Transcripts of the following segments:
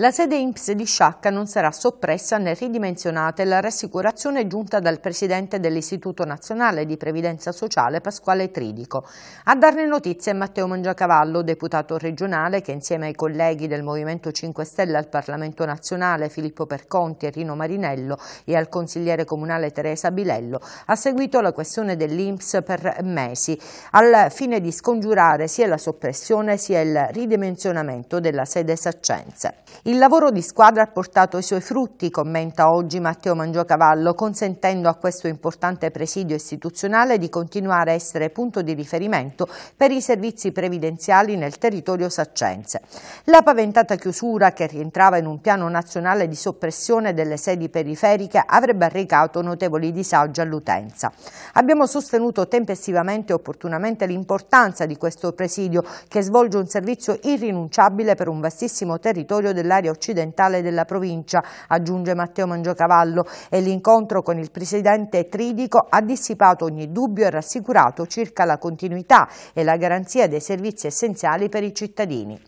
La sede IMPS di Sciacca non sarà soppressa né ridimensionata e la rassicurazione è giunta dal presidente dell'Istituto Nazionale di Previdenza Sociale Pasquale Tridico. A darne notizia è Matteo Mangiacavallo, deputato regionale che insieme ai colleghi del Movimento 5 Stelle al Parlamento Nazionale Filippo Perconti e Rino Marinello e al consigliere comunale Teresa Bilello ha seguito la questione dell'IMPS per mesi al fine di scongiurare sia la soppressione sia il ridimensionamento della sede Saccenza. Il lavoro di squadra ha portato i suoi frutti, commenta oggi Matteo Mangiocavallo, consentendo a questo importante presidio istituzionale di continuare a essere punto di riferimento per i servizi previdenziali nel territorio saccense. La paventata chiusura, che rientrava in un piano nazionale di soppressione delle sedi periferiche, avrebbe arrecato notevoli disagi all'utenza. Abbiamo sostenuto tempestivamente e opportunamente l'importanza di questo presidio che svolge un servizio irrinunciabile per un vastissimo territorio della dell'area occidentale della provincia, aggiunge Matteo Mangiocavallo, e l'incontro con il presidente Tridico ha dissipato ogni dubbio e rassicurato circa la continuità e la garanzia dei servizi essenziali per i cittadini.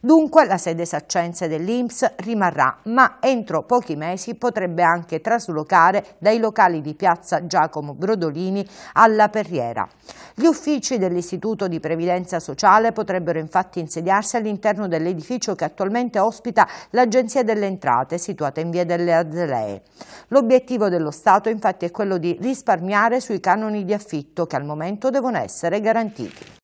Dunque la sede saccense dell'Inps rimarrà, ma entro pochi mesi potrebbe anche traslocare dai locali di piazza Giacomo Brodolini alla Perriera. Gli uffici dell'Istituto di Previdenza Sociale potrebbero infatti insediarsi all'interno dell'edificio che attualmente ospita l'Agenzia delle Entrate, situata in via delle Azelee. L'obiettivo dello Stato infatti è quello di risparmiare sui canoni di affitto che al momento devono essere garantiti.